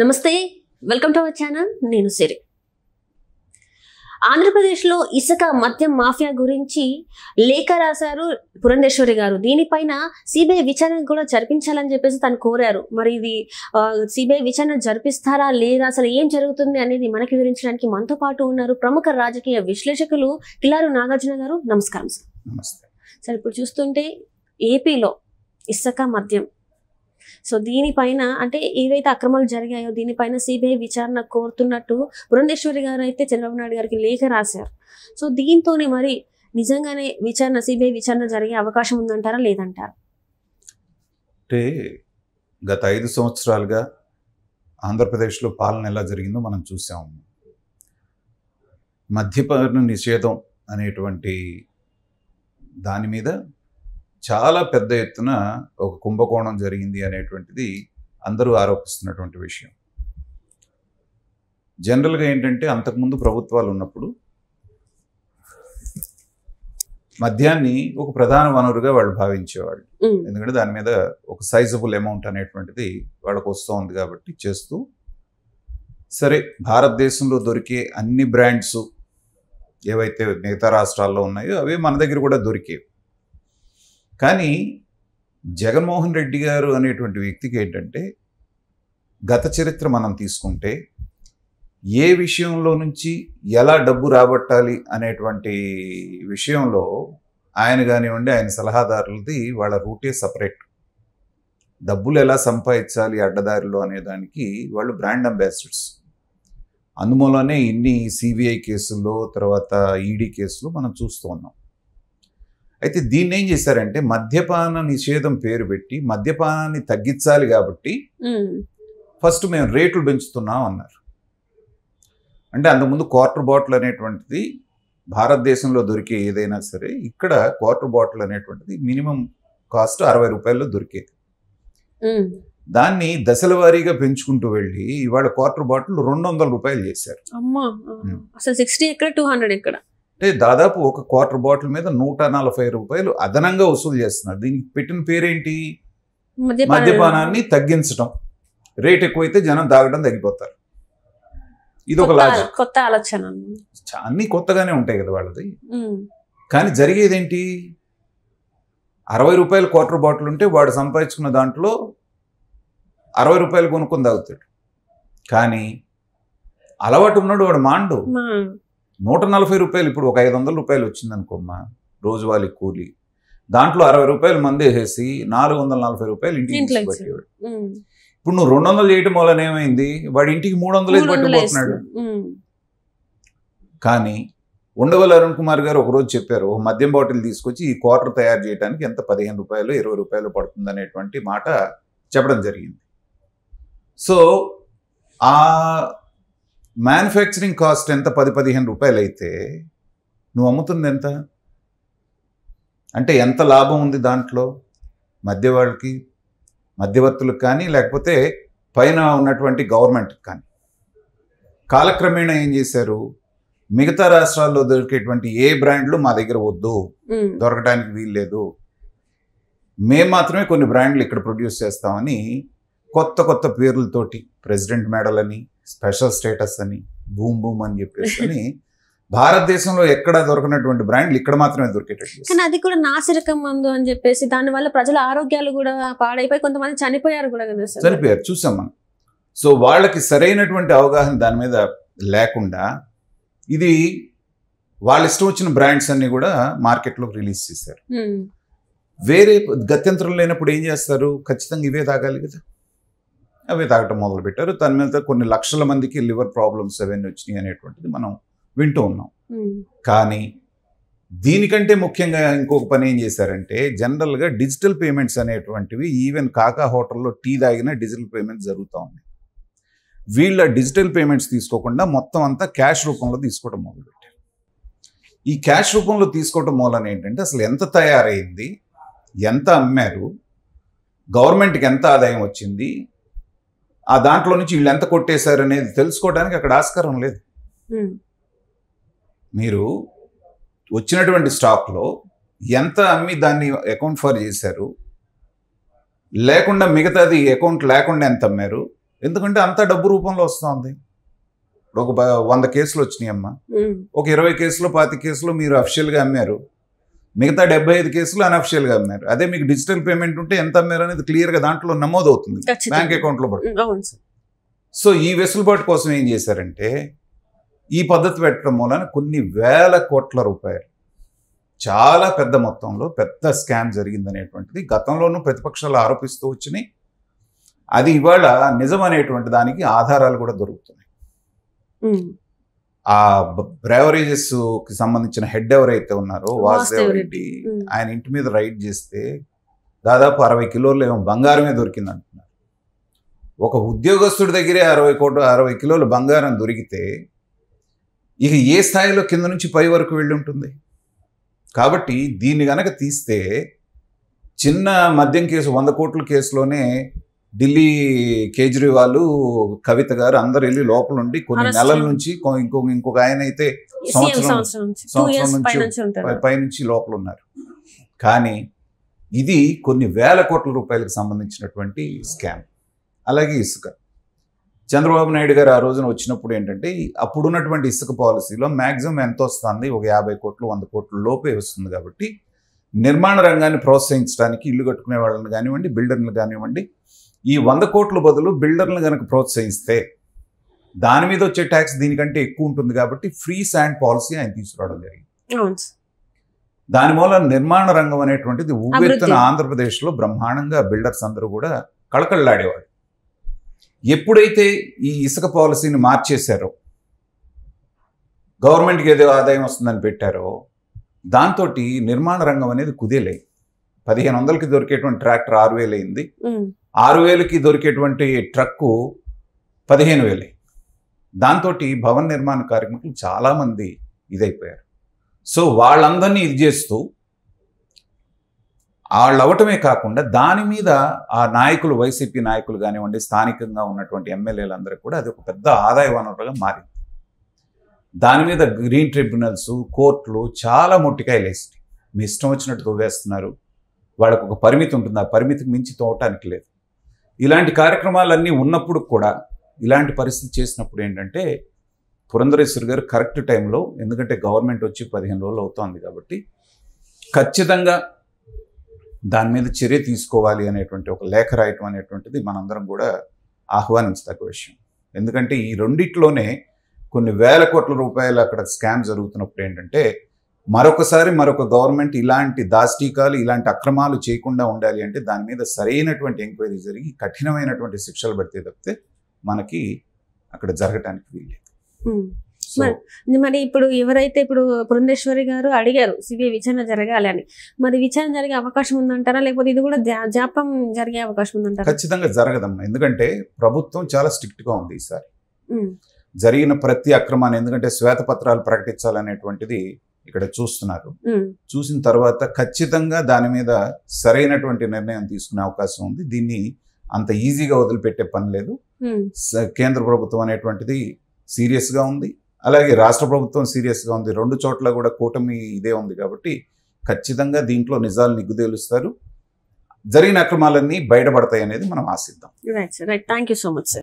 నమస్తే welcome to our channel నేను సిరి ఆంధ్రప్రదేశ్లో ఇసుక మద్యం మాఫియా గురించి లేఖ రాశారు పురంధేశ్వరి గారు దీనిపైన సిబిఐ విచారణ కూడా జరిపించాలని చెప్పేసి తను కోరారు మరి ఇది సిబిఐ విచారణ జరిపిస్తారా లేదా అసలు ఏం జరుగుతుంది అనేది మనకి వివరించడానికి మనతో పాటు ఉన్నారు ప్రముఖ రాజకీయ విశ్లేషకులు కిలారు నాగార్జున గారు నమస్కారం సార్ సార్ ఇప్పుడు చూస్తుంటే ఏపీలో ఇసుక మద్యం సో దీనిపైన అంటే ఏవైతే అక్రమాలు జరిగాయో దీనిపైన సిబిఐ విచారణ కోరుతున్నట్టు బృందేశ్వరి గారు అయితే చంద్రబాబు నాయుడు గారికి లేఖ రాశారు సో దీంతోనే మరి నిజంగానే విచారణ సిబిఐ విచారణ జరిగే అవకాశం ఉందంటారా లేదంటారు అంటే గత ఐదు సంవత్సరాలుగా ఆంధ్రప్రదేశ్లో పాలన ఎలా జరిగిందో మనం చూసాము మద్యపాన నిషేధం అనేటువంటి దాని మీద చాలా పెద్ద ఎత్తున ఒక కుంభకోణం జరిగింది అనేటువంటిది అందరూ ఆరోపిస్తున్నటువంటి విషయం జనరల్గా ఏంటంటే అంతకుముందు ప్రభుత్వాలు ఉన్నప్పుడు మద్యాన్ని ఒక ప్రధాన వనరుగా వాళ్ళు భావించేవాళ్ళు ఎందుకంటే దాని మీద ఒక సైజబుల్ అమౌంట్ అనేటువంటిది వాళ్ళకు వస్తూ ఉంది కాబట్టి చేస్తూ సరే భారతదేశంలో దొరికే అన్ని బ్రాండ్స్ ఏవైతే మిగతా రాష్ట్రాల్లో ఉన్నాయో అవి మన దగ్గర కూడా దొరికేవి కానీ జగన్మోహన్ రెడ్డి గారు అనేటువంటి వ్యక్తికి ఏంటంటే గత చరిత్ర మనం తీసుకుంటే ఏ విషయంలో నుంచి ఎలా డబ్బు రాబట్టాలి అనేటువంటి విషయంలో ఆయన కానివ్వండి ఆయన సలహాదారులది వాళ్ళ రూటే సపరేట్ డబ్బులు ఎలా సంపాదించాలి అడ్డదారిలో అనేదానికి వాళ్ళు బ్రాండ్ అంబాసిడర్స్ అందుమూలనే ఇన్ని సిబిఐ కేసుల్లో తర్వాత ఈడీ కేసులు మనం చూస్తూ ఉన్నాం అయితే దీన్ని ఏం చేశారంటే మద్యపాన నిషేధం పేరు పెట్టి మద్యపానాన్ని తగ్గించాలి కాబట్టి ఫస్ట్ మేము రేట్లు పెంచుతున్నాం అన్నారు అంటే అంతకుముందు క్వార్టర్ బాటిల్ అనేటువంటిది భారతదేశంలో దొరికే ఏదైనా సరే ఇక్కడ క్వార్టర్ బాటిల్ అనేటువంటిది మినిమం కాస్ట్ అరవై రూపాయల్లో దొరికేది దాన్ని దశల వారీగా పెంచుకుంటూ వెళ్ళి ఇవాళ క్వార్టర్ బాటిల్ రెండు వందల రూపాయలు చేశారు అమ్మా అసలు సిక్స్టీ టూ హండ్రెడ్ అంటే దాదాపు ఒక క్వార్టర్ బాటిల్ మీద నూట నలభై రూపాయలు అదనంగా వసూలు చేస్తున్నారు దీనికి పెట్టిన పేరేంటి మద్యపానాన్ని తగ్గించడం రేట్ ఎక్కువైతే జనం తాగడం తగ్గిపోతారు ఇది ఒక కొత్త ఆలోచన అన్ని కొత్తగానే ఉంటాయి కదా వాళ్ళది కానీ జరిగేది ఏంటి అరవై రూపాయలు క్వార్టర్ బాటిల్ ఉంటే వాడు సంపాదించుకున్న దాంట్లో అరవై రూపాయలు కొనుక్కొని తాగుతాడు కానీ అలవాటు ఉన్నాడు వాడు మాండు నూట నలభై రూపాయలు ఇప్పుడు ఒక ఐదు వందల రూపాయలు వచ్చిందనుకోమ్మా రోజువారీ కూలి దాంట్లో అరవై రూపాయలు మంది వేసేసి నాలుగు వందల నలభై రూపాయలు ఇంటికి పట్టేవాడు ఇప్పుడు నువ్వు రెండు వందలు చేయటం వలన ఏమైంది వాడి ఇంటికి మూడు వందలు పట్టుకుపోతున్నాడు కానీ ఉండవల్ అరుణ్ కుమార్ గారు ఒకరోజు చెప్పారు ఒక మద్యం బాటిల్ తీసుకొచ్చి ఈ క్వార్టర్ తయారు చేయడానికి ఎంత పదిహేను రూపాయలు ఇరవై రూపాయలు పడుతుంది అనేటువంటి మాట చెప్పడం జరిగింది సో ఆ మ్యానుఫ్యాక్చరింగ్ కాస్ట్ ఎంత పది పదిహేను రూపాయలు అయితే నువ్వు అమ్ముతుంది ఎంత అంటే ఎంత లాభం ఉంది దాంట్లో మధ్యవాళ్ళకి మధ్యవర్తులకు కానీ లేకపోతే పైన ఉన్నటువంటి గవర్నమెంట్కి కానీ కాలక్రమేణా ఏం చేశారు మిగతా రాష్ట్రాల్లో దొరికేటువంటి ఏ బ్రాండ్లు మా దగ్గర వద్దు దొరకడానికి వీల్లేదు మేము మాత్రమే కొన్ని బ్రాండ్లు ఇక్కడ ప్రొడ్యూస్ చేస్తామని కొత్త కొత్త పేర్లతోటి ప్రెసిడెంట్ మెడల్ అని స్పెషల్ స్టేటస్ అని భూమ్ బూమ్ అని చెప్పేసి భారతదేశంలో ఎక్కడ దొరకనటువంటి బ్రాండ్లు ఇక్కడ మాత్రమే దొరికేటట్టు కానీ అది కూడా నాసిరకం మందు అని చెప్పేసి దాని వల్ల ప్రజల ఆరోగ్యాలు కూడా పాడైపోయి కొంతమంది చనిపోయారు కూడా కదా సార్ చనిపోయారు చూసాం మనం సో వాళ్ళకి సరైనటువంటి అవగాహన దాని మీద లేకుండా ఇది వాళ్ళ ఇష్టం వచ్చిన బ్రాండ్స్ అన్ని కూడా మార్కెట్లో రిలీజ్ చేశారు వేరే గత్యంతరం లేనప్పుడు ఏం చేస్తారు ఖచ్చితంగా ఇవే తాగాలి కదా అవి తాగటం మొదలుపెట్టారు దాని మీద కొన్ని లక్షల మందికి లివర్ ప్రాబ్లమ్స్ అవన్నీ వచ్చినాయి అనేటువంటిది మనం వింటూ ఉన్నాం కానీ దీనికంటే ముఖ్యంగా ఇంకొక పని ఏం చేశారంటే జనరల్గా డిజిటల్ పేమెంట్స్ అనేటువంటివి ఈవెన్ కాకా హోటల్లో టీ తాగినా డిజిటల్ పేమెంట్స్ జరుగుతూ ఉన్నాయి వీళ్ళ డిజిటల్ పేమెంట్స్ తీసుకోకుండా మొత్తం అంతా క్యాష్ రూపంలో తీసుకోవడం మొదలుపెట్టారు ఈ క్యాష్ రూపంలో తీసుకోవడం మూలన ఏంటంటే అసలు ఎంత తయారైంది ఎంత అమ్మారు గవర్నమెంట్కి ఎంత ఆదాయం వచ్చింది ఆ దాంట్లో నుంచి వీళ్ళు ఎంత కొట్టేశారు అనేది తెలుసుకోవడానికి అక్కడ ఆస్కారం లేదు మీరు వచ్చినటువంటి స్టాక్లో ఎంత అమ్మి దాన్ని అకౌంట్ ఫర్ చేశారు లేకుండా మిగతాది అకౌంట్ లేకుండా ఎంత అమ్మారు ఎందుకంటే అంత డబ్బు రూపంలో వస్తుంది ఒక వంద కేసులు వచ్చినాయి అమ్మ ఒక ఇరవై కేసులు పాతి కేసులు మీరు అఫిషియల్గా అమ్మారు మిగతా డెబ్బై ఐదు కేసులు గా అమ్మారు అదే మీకు డిజిటల్ పేమెంట్ ఉంటే ఎంత అమ్మారు అనేది క్లియర్గా దాంట్లో నమోదు అవుతుంది బ్యాంక్ అకౌంట్లో లో సో ఈ వెసులుబాటు కోసం ఏం చేశారంటే ఈ పద్ధతి పెట్టడం మూలన కొన్ని వేల కోట్ల రూపాయలు చాలా పెద్ద మొత్తంలో పెద్ద స్కామ్ జరిగింది అనేటువంటిది గతంలోనూ ప్రతిపక్షాలు ఆరోపిస్తూ వచ్చినాయి అది ఇవాళ నిజం అనేటువంటి దానికి ఆధారాలు కూడా దొరుకుతున్నాయి ఆ బ్రేవరేజెస్ కి సంబంధించిన హెడ్ ఎవరైతే ఉన్నారో వాసుదేవ్ రెడ్డి ఆయన ఇంటి మీద రైడ్ చేస్తే దాదాపు అరవై కిలోలు ఏమో బంగారమే దొరికింది అంటున్నారు ఒక ఉద్యోగస్తుడి దగ్గరే అరవై కోట్ల అరవై కిలోలు బంగారం దొరికితే ఇక ఏ స్థాయిలో కింద నుంచి పై వరకు వెళ్ళి ఉంటుంది కాబట్టి దీన్ని గనక తీస్తే చిన్న మద్యం కేసు వంద కోట్ల కేసులోనే ఢిల్లీ కేజ్రీవాల్ కవిత గారు అందరు వెళ్ళి లోపల ఉండి కొన్ని నెలల నుంచి ఇంకొక ఇంకొక ఆయన అయితే సంవత్సరం సంవత్సరం నుంచి పైనుంచి లోపల ఉన్నారు కానీ ఇది కొన్ని వేల కోట్ల రూపాయలకు సంబంధించినటువంటి స్కామ్ అలాగే ఇసుక చంద్రబాబు నాయుడు గారు ఆ రోజున వచ్చినప్పుడు ఏంటంటే అప్పుడున్నటువంటి ఇసుక పాలసీలో మ్యాక్సిమం ఎంత వస్తుంది ఒక యాభై కోట్లు వంద కోట్ల లోపే వస్తుంది కాబట్టి నిర్మాణ రంగాన్ని ప్రోత్సహించడానికి ఇల్లు కట్టుకునే వాళ్ళని కానివ్వండి బిల్డర్లు కానివ్వండి ఈ వంద కోట్ల బదులు బిల్డర్లను కనుక ప్రోత్సహిస్తే దాని మీద వచ్చే ట్యాక్స్ దీనికంటే ఎక్కువ ఉంటుంది కాబట్టి ఫ్రీ శాండ్ పాలసీ ఆయన తీసుకురావడం జరిగింది దాని మూల నిర్మాణ రంగం అనేటువంటిది ఊపెత్తున ఆంధ్రప్రదేశ్లో బ్రహ్మాండంగా బిల్డర్స్ అందరూ కూడా కళకళలాడేవాడు ఎప్పుడైతే ఈ ఇసుక పాలసీని మార్చేశారో గవర్నమెంట్కి ఏదో ఆదాయం వస్తుందని పెట్టారో దాంతో నిర్మాణ రంగం అనేది కుదేలై పదిహేను వందలకి దొరికేటువంటి ట్రాక్టర్ ఆరు వేలు అయింది ఆరు వేలకి దొరికేటువంటి ట్రక్కు పదిహేను వేలే దాంతో భవన నిర్మాణ కార్యక్రమం చాలామంది ఇదైపోయారు సో వాళ్ళందరినీ ఇది చేస్తూ వాళ్ళు అవటమే కాకుండా దాని మీద ఆ నాయకులు వైసీపీ నాయకులు కానివ్వండి స్థానికంగా ఉన్నటువంటి ఎమ్మెల్యేలందరూ కూడా అది ఒక పెద్ద ఆదాయ వనరులుగా మారింది దాని మీద గ్రీన్ ట్రిబ్యునల్స్ కోర్టులు చాలా మొట్టికాయలు వేసినాయి మీ ఇష్టం వచ్చినట్టు వేస్తున్నారు వాళ్ళకు ఒక పరిమితి ఉంటుంది ఆ పరిమితికి మించి తోవటానికి లేదు ఇలాంటి కార్యక్రమాలన్నీ ఉన్నప్పుడు కూడా ఇలాంటి పరిస్థితి చేసినప్పుడు ఏంటంటే పురంధరేశ్వర్ గారు కరెక్ట్ టైంలో ఎందుకంటే గవర్నమెంట్ వచ్చి పదిహేను రోజులు అవుతోంది కాబట్టి ఖచ్చితంగా దాని మీద చర్య తీసుకోవాలి అనేటువంటి ఒక లేఖ రాయటం అనేటువంటిది మనందరం కూడా ఆహ్వానించదగ్గ విషయం ఎందుకంటే ఈ రెండిట్లోనే కొన్ని వేల కోట్ల రూపాయలు అక్కడ స్కామ్ జరుగుతున్నప్పుడు ఏంటంటే మరొకసారి మరొక గవర్నమెంట్ ఇలాంటి దాష్టీకాలు ఇలాంటి అక్రమాలు చేయకుండా ఉండాలి అంటే దాని మీద సరైనటువంటి ఎంక్వైరీ జరిగి కఠినమైనటువంటి శిక్షలు పడితే తప్పితే మనకి అక్కడ జరగటానికి వీల్లేదు మరి ఇప్పుడు ఎవరైతే ఇప్పుడు బృందేశ్వరి గారు అడిగారు సిబిఐ విచారణ జరగాలి అని మరి విచారణ జరిగే అవకాశం ఉందంటారా లేకపోతే ఇది కూడా జాపం జరిగే అవకాశం ఉందంటారా ఖచ్చితంగా జరగదమ్మా ఎందుకంటే ప్రభుత్వం చాలా స్ట్రిక్ట్ గా ఉంది ఈసారి జరిగిన ప్రతి అక్రమాన్ని ఎందుకంటే శ్వేతపత్రాలు ప్రకటించాలనేటువంటిది ఇక్కడ చూస్తున్నారు చూసిన తర్వాత ఖచ్చితంగా దాని మీద సరైనటువంటి నిర్ణయం తీసుకునే అవకాశం ఉంది దీన్ని అంత ఈజీగా వదిలిపెట్టే పని లేదు కేంద్ర ప్రభుత్వం అనేటువంటిది సీరియస్గా ఉంది అలాగే రాష్ట్ర ప్రభుత్వం సీరియస్గా ఉంది రెండు చోట్ల కూడా కూటమి ఇదే ఉంది కాబట్టి ఖచ్చితంగా దీంట్లో నిజాలు నిగ్గుదేలుస్తారు జరిగిన అక్రమాలన్నీ బయటపడతాయి అనేది మనం ఆశిద్దాం thank you so much sir